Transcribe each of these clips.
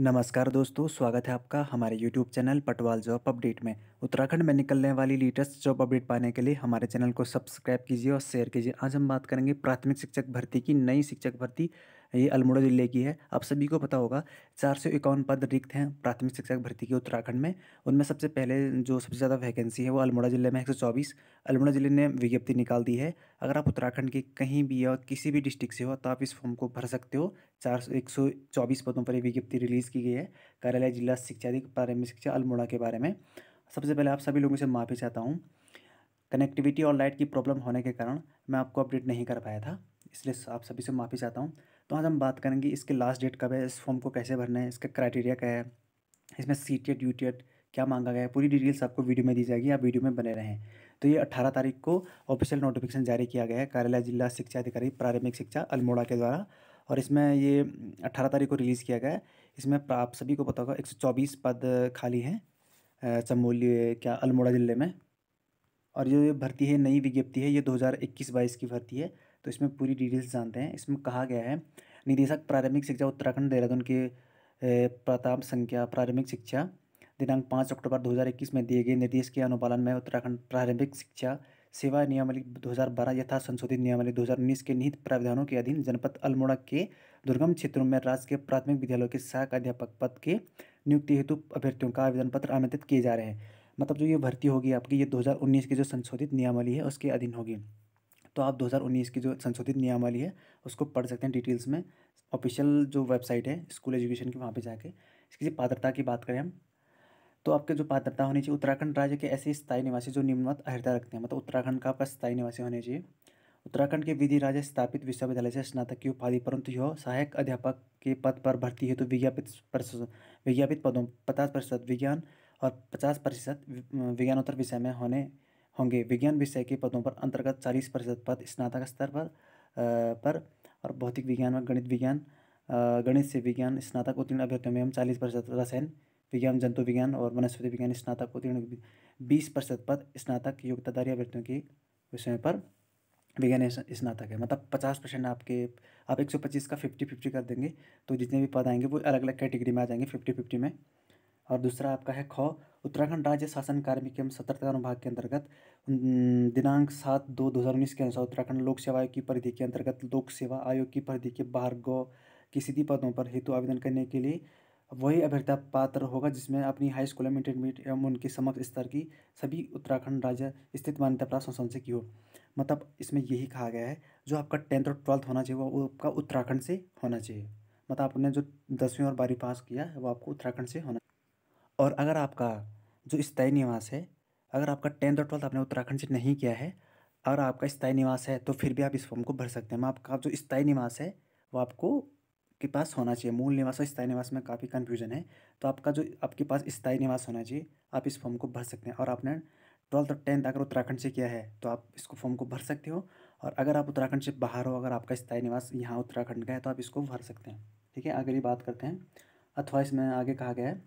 नमस्कार दोस्तों स्वागत है आपका हमारे YouTube channel Patwal job update में उत्तराखंड में निकलने वाली लेटेस्ट जॉब अपडेट पाने के लिए हमारे चैनल को सब्सक्राइब कीजिए और शेयर कीजिए आज हम बात करेंगे प्राथमिक शिक्षक भर्ती की नई शिक्षक भर्ती ये अल्मोड़ा ज़िले की है आप सभी को पता होगा चार सौ इक्यावन पद रिक्त हैं प्राथमिक शिक्षक भर्ती के उत्तराखंड में उनमें सबसे पहले जो सबसे ज़्यादा वैकेंसी है वो अल्मोड़ा ज़िले में एक सौ चौबीस अल्मोड़ा ज़िले ने विज्ञप्ति निकाल दी है अगर आप उत्तराखंड के कहीं भी या किसी भी डिस्ट्रिक्ट से हो तो आप इस फॉर्म को भर सकते हो चार सौ एक सौ चौबीस पदों पर यह विज्ञप्ति रिलीज़ की गई है कार्यालय जिला शिक्षा अधिक प्रारंभिक शिक्षा अल्मोड़ा के बारे में सबसे पहले आप सभी लोगों से माफ़ी चाहता हूँ कनेक्टिविटी और लाइट की प्रॉब्लम होने के कारण मैं आपको अपडेट नहीं कर पाया था इसलिए आप सभी से माफ़ी चाहता हूँ तो आज हम बात करेंगे इसके लास्ट डेट कब है इस फॉर्म को कैसे भरना है इसका क्राइटेरिया क्या है इसमें सी टेट यू टेट क्या मांगा गया है पूरी डिटेल्स आपको वीडियो में दी जाएगी आप वीडियो में बने रहें तो ये 18 तारीख को ऑफिशियल नोटिफिकेशन जारी किया गया है कार्यालय जिला शिक्षा अधिकारी प्रारंभिक शिक्षा अल्मोड़ा के द्वारा और इसमें ये 18 तारीख को रिलीज़ किया गया है इसमें आप सभी को पता होगा 124 पद खाली हैं चमोली क्या अल्मोड़ा ज़िले में और जो ये भर्ती है नई विज्ञप्ति है ये दो हज़ार की भर्ती है तो इसमें पूरी डिटेल्स जानते हैं इसमें कहा गया है निदेशक प्रारंभिक शिक्षा उत्तराखंड देहरादून के प्रताप संख्या प्रारंभिक शिक्षा दिनांक पाँच अक्टूबर 2021 में दिए गए निर्देश के अनुपालन में उत्तराखंड प्रारंभिक शिक्षा सेवा नियमावली 2012 यथा संशोधित नियमावली 2019 के निहित प्रावधानों के अधीन जनपद अल्मोड़ा के दुर्गम क्षेत्रों में राज्य के प्राथमिक विद्यालयों के सहायक अध्यापक पद के नियुक्ति हेतु अभ्यर्थियों का आवेदन पत्र आमंत्रित किए जा रहे हैं मतलब जो ये भर्ती होगी आपकी ये दो की जो संशोधित नियमावली है उसके अधीन होगी तो आप 2019 की जो संशोधित नियमावली है उसको पढ़ सकते हैं डिटेल्स में ऑफिशियल जो वेबसाइट है स्कूल एजुकेशन की वहाँ पर जाके इसकी पात्रता की बात करें हम तो आपके जो पात्रता होनी चाहिए उत्तराखंड राज्य के ऐसे स्थायी निवासी जो निम्नवत अहिता रखते हैं मतलब उत्तराखंड का आपका स्थायी निवासी होने चाहिए उत्तराखंड के विधि राज्य स्थापित विश्वविद्यालय से स्नातक की उपाधि परंतु यह सहायक अध्यापक के पद पर भर्ती है तो विज्ञापित विज्ञापित पदों पचास प्रतिशत विज्ञान और पचास प्रतिशत विज्ञानोत्तर विषय में होने होंगे विज्ञान विषय के पदों पर अंतर्गत चालीस प्रतिशत पद स्नातक स्तर पर पर और भौतिक विज्ञान में गणित विज्ञान गणित से विज्ञान स्नातक उत्तीर्ण अभ्यर्थियों में हम चालीस प्रतिशत रसायन विज्ञान जंतु विज्ञान और वनस्पति विज्ञान स्नातक उत्तीर्ण बीस प्रतिशत पद स्नातक योग्यताधारी अभ्यर्थियों के विषयों पर विज्ञान स्नातक है मतलब पचास परसेंट आपके आप एक सौ पच्चीस का फिफ्टी फिफ्टी कर देंगे तो जितने भी पद आएंगे वो अलग अलग कैटेगरी में आ जाएंगे फिफ्टी फिफ्टी में और दूसरा आपका है ख उत्तराखंड राज्य शासन कार्मिक एवं सतर्कता अनुभाग के अंतर्गत दिनांक सात दो दो हज़ार उन्नीस के अनुसार उत्तराखंड लोक सेवा आयोग की परिधि के अंतर्गत लोक सेवा आयोग की परिधि के बाहर गौ किसी भी पदों पर हेतु आवेदन करने के लिए वही अभ्यर्था पात्र होगा जिसमें अपनी हाई स्कूल एवं इंटरमीडिएट एवं उनके समक्ष स्तर की सभी उत्तराखंड राज्य स्थित मान्यता प्राप्त संस्थान से की हो मतलब इसमें यही कहा गया है जो आपका टेंथ और ट्वेल्थ होना चाहिए वो आपका उत्तराखंड से होना चाहिए मतलब आपने जो दसवीं और बारहवीं पास किया है वो आपको उत्तराखंड से होना और अगर आपका जो स्थायी निवास है अगर आपका टेंथ और ट्वेल्थ आपने उत्तराखंड से नहीं किया है अगर आपका स्थायी निवास है तो फिर भी आप इस फॉर्म को भर सकते हैं आपका जो स्थायी निवास है वो आपको के पास होना चाहिए मूल निवास और स्थायी निवास में काफ़ी कन्फ्यूजन है तो आपका जो आपके पास स्थायी निवास होना चाहिए आप इस फॉर्म को भर सकते हैं और आपने ट्वेल्थ और टेंथ अगर उत्तराखंड से किया है तो आप इसको फॉर्म को भर सकते हो और अगर आप उत्तराखंड से बाहर हो अगर आपका स्थायी निवास यहाँ उत्तराखंड का है तो आप इसको भर सकते हैं ठीक है आगे बात करते हैं अथवा इसमें आगे कहा गया है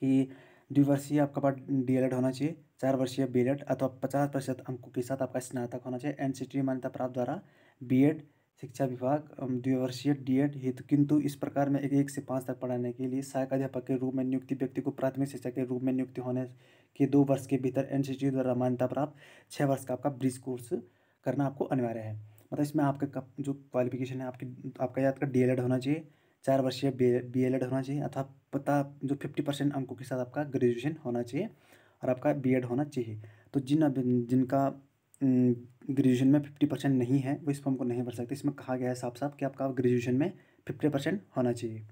कि द्विवर्षीय आपका पास डी होना चाहिए चार वर्षीय बी अथवा पचास प्रतिशत अंकों के साथ आपका स्नातक होना चाहिए एन सी मान्यता प्राप्त द्वारा बी शिक्षा विभाग द्विवर्षीय डी एड हेतु किंतु इस प्रकार में एक एक से पाँच तक पढ़ाने के लिए सहायक अध्यापक के रूप में नियुक्ति व्यक्ति को प्राथमिक शिक्षा के रूप में नियुक्ति होने के दो वर्ष के भीतर एन द्वारा मान्यता प्राप्त छः वर्ष का आपका ब्रिज कोर्स करना आपको अनिवार्य है मतलब इसमें आपका जो क्वालिफिकेशन है आपकी आपका याद का तो डी होना चाहिए चार वर्षीय बी एल होना चाहिए अथवा पता जो फिफ्टी परसेंट अंकों के साथ आपका ग्रेजुएशन होना चाहिए और आपका बी होना चाहिए तो जिन जिनका ग्रेजुएशन में फिफ्टी परसेंट नहीं है वो इस फॉर्म को नहीं भर सकते इसमें कहा गया है साफ साफ कि आपका ग्रेजुएशन में फिफ्टी परसेंट होना चाहिए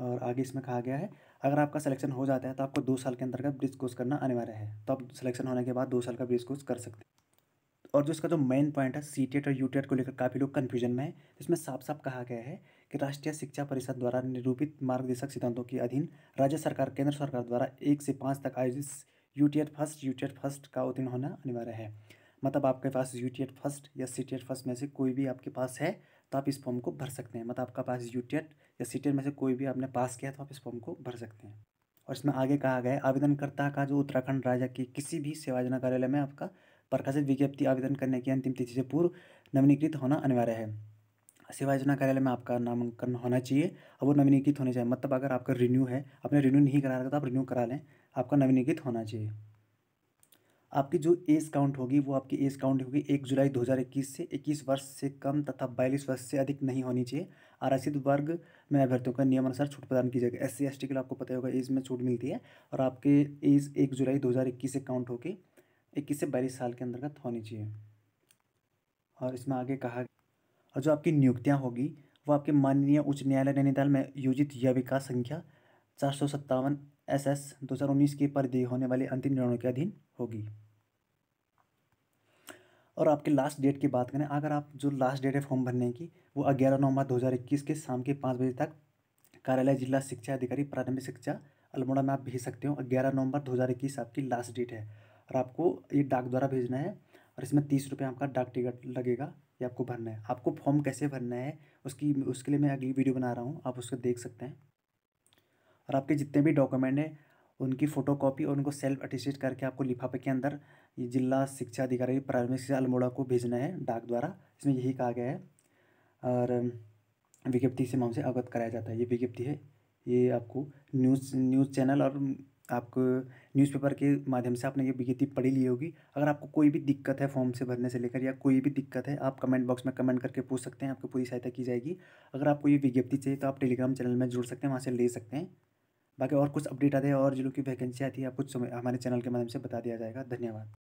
और आगे इसमें कहा गया है अगर आपका सिलेक्शन हो जाता है तो आपको दो साल के अंतर्गत ब्रिज कोर्स करना अनिवार्य है तो आप सिलेक्शन होने के बाद दो साल का ब्रिज कोर्स कर सकते हैं और जो इसका जो मेन पॉइंट है सी e और यू e को लेकर काफ़ी लोग कन्फ्यूजन में है इसमें साफ साफ कहा गया है कि राष्ट्रीय शिक्षा परिषद द्वारा निरूपित मार्गदर्शक सिद्धांतों के अधीन राज्य सरकार केंद्र सरकार द्वारा एक से पाँच तक आयोजित U T eight first U T eight first का उत्तीर्ण होना अनिवार्य है मतलब आपके पास यू टी एट फर्स्ट या सी टी एट फर्स्ट में से कोई भी आपके पास है तो आप इस फॉर्म को भर सकते हैं मतलब आपका पास यू टी एट या सी टी एट में से कोई भी आपने पास किया तो आप इस फॉर्म को भर सकते हैं और इसमें आगे कहा गया है आवेदनकर्ता का जो उत्तराखंड राज्य के किसी भी सेवा योजना कार्यालय में आपका प्रकाशित विज्ञप्ति आवेदन करने की अंतिम तिथि से पूर्व नवीनीकृत होना अनिवार्य है सेवा योजना कार्यालय में आपका नामांकन होना चाहिए और वो नवीनीकृत होने चाहिए मतलब अगर आपका रिन्यू है आपने रिन्यू नहीं करा रखा तो आप रिन्यू करा लें आपका नवीनीकृत होना चाहिए आपकी जो एज काउंट होगी वो आपकी एज काउंट होगी एक जुलाई 2021 से 21 वर्ष से कम तथा 42 वर्ष से अधिक नहीं होनी चाहिए आरक्षित वर्ग में अभ्यर्थियों का नियमानुसार छूट प्रदान की जाएगी एस सी एस टी के लिए आपको पता होगा एज में छूट मिलती है और आपके एज एक जुलाई 2021 से काउंट होकर इक्कीस से बाईस साल के अंतर्गत होनी चाहिए और इसमें आगे कहा और जो आपकी नियुक्तियाँ होगी वो आपके माननीय उच्च न्यायालय नैनीताल में योजित याविका संख्या चार सौ सत्तावन एस एस दो हज़ार उन्नीस के पर दी होने वाले अंतिम निर्णयों के अधीन होगी और आपके लास्ट डेट की बात करें अगर आप जो लास्ट डेट है फॉर्म भरने की वो ग्यारह नवंबर दो हज़ार इक्कीस के शाम के पाँच बजे तक कार्यालय जिला शिक्षा अधिकारी प्रारंभिक शिक्षा अल्मोड़ा में आप भेज सकते हो ग्यारह नवंबर दो हज़ार इक्कीस आपकी लास्ट डेट है और आपको ये डाक द्वारा भेजना है और इसमें तीस रुपये आपका डाक टिकट लगेगा ये आपको भरना है आपको फॉर्म कैसे भरना है उसकी उसके लिए मैं अगली वीडियो बना रहा हूँ आप उसको देख सकते हैं और आपके जितने भी डॉक्यूमेंट हैं उनकी फ़ोटो कॉपी और उनको सेल्फ अटेस्टेड करके आपको लिफाफे के अंदर ये जिला शिक्षा अधिकारी प्राथमिक शिक्षा अल्मोड़ा को भेजना है डाक द्वारा इसमें यही कहा गया है और विज्ञप्ति से माम से अवगत कराया जाता है ये विज्ञप्ति है ये आपको न्यूज़ न्यूज़ चैनल और आप न्यूज़पेपर के माध्यम से आपने ये विज्ञप्ति पढ़ी ली होगी अगर आपको कोई भी दिक्कत है फॉर्म से भरने से लेकर या कोई भी दिक्कत है आप कमेंट बॉक्स में कमेंट करके पूछ सकते हैं आपको पूरी सहायता की जाएगी अगर आपको ये विज्ञप्ति चाहिए तो आप टेलीग्राम चैनल में जुड़ सकते हैं वहाँ से ले सकते हैं बाकी और कुछ अपडेट आते हैं और जिलों की वैकेंसी आती है आप कुछ समय हमारे चैनल के माध्यम से बता दिया जाएगा धन्यवाद